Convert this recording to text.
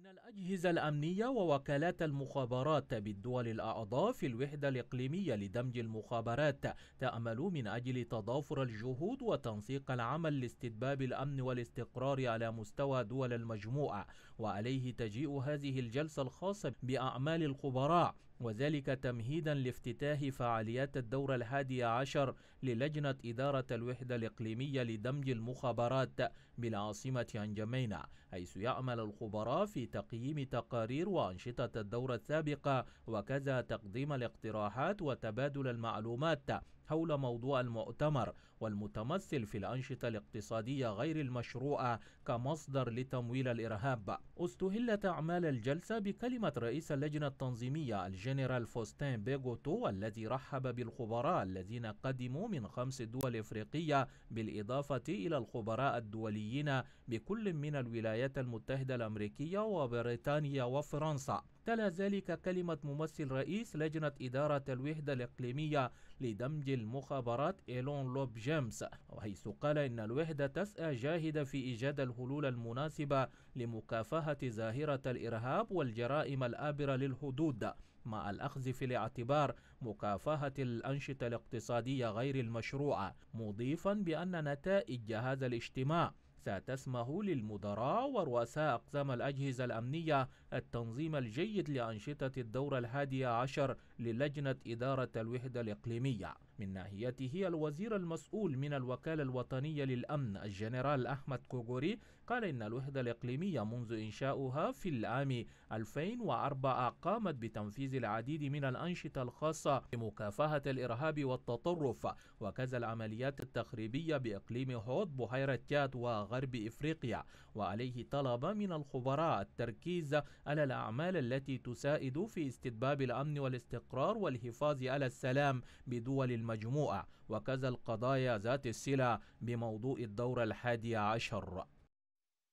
إن الأجهزة الأمنية ووكالات المخابرات بالدول الأعضاء في الوحدة الإقليمية لدمج المخابرات تأمل من أجل تضافر الجهود وتنسيق العمل لاستتباب الأمن والاستقرار على مستوى دول المجموعة وعليه تجيء هذه الجلسة الخاصة بأعمال الخبراء وذلك تمهيدا لافتتاح فعاليات الدورة الحادية عشر للجنة إدارة الوحدة الإقليمية لدمج المخابرات بالعاصمة أنجمينا حيث يعمل الخبراء في تقييم تقارير وأنشطة الدورة السابقة وكذا تقديم الاقتراحات وتبادل المعلومات حول موضوع المؤتمر والمتمثل في الأنشطة الاقتصادية غير المشروعة كمصدر لتمويل الإرهاب استهلت أعمال الجلسة بكلمة رئيس اللجنة التنظيمية الجنرال فوستين بيغوتو الذي رحب بالخبراء الذين قدموا من خمس دول إفريقية بالإضافة إلى الخبراء الدوليين بكل من الولايات المتحدة الأمريكية وبريطانيا وفرنسا تلا ذلك كلمة ممثل رئيس لجنة إدارة الوحدة الإقليمية لدمج المخابرات إيلون لوب جيمس وحيث قال إن الوحدة تسعى جاهدة في إيجاد الحلول المناسبة لمكافحة ظاهرة الإرهاب والجرائم الآبرة للحدود مع الأخذ في الاعتبار مكافحة الأنشطة الاقتصادية غير المشروعة مضيفا بأن نتائج هذا الاجتماع ستسمح للمدراء ورؤساء أقسام الأجهزة الأمنية التنظيم الجيد لأنشطة الدورة الهادية عشر للجنة إدارة الوحدة الإقليمية من ناحيته الوزير المسؤول من الوكالة الوطنية للأمن الجنرال أحمد كوغوري قال إن الوحدة الإقليمية منذ إنشاؤها في العام 2004 قامت بتنفيذ العديد من الأنشطة الخاصة بمكافحة الإرهاب والتطرف وكذا العمليات التخريبية بإقليم هود بحيرة كات و غرب إفريقيا وعليه طلب من الخبراء التركيز على الأعمال التي تساعد في استتباب الأمن والاستقرار والحفاظ على السلام بدول المجموعة وكذا القضايا ذات السلة بموضوع الدورة الحادية عشر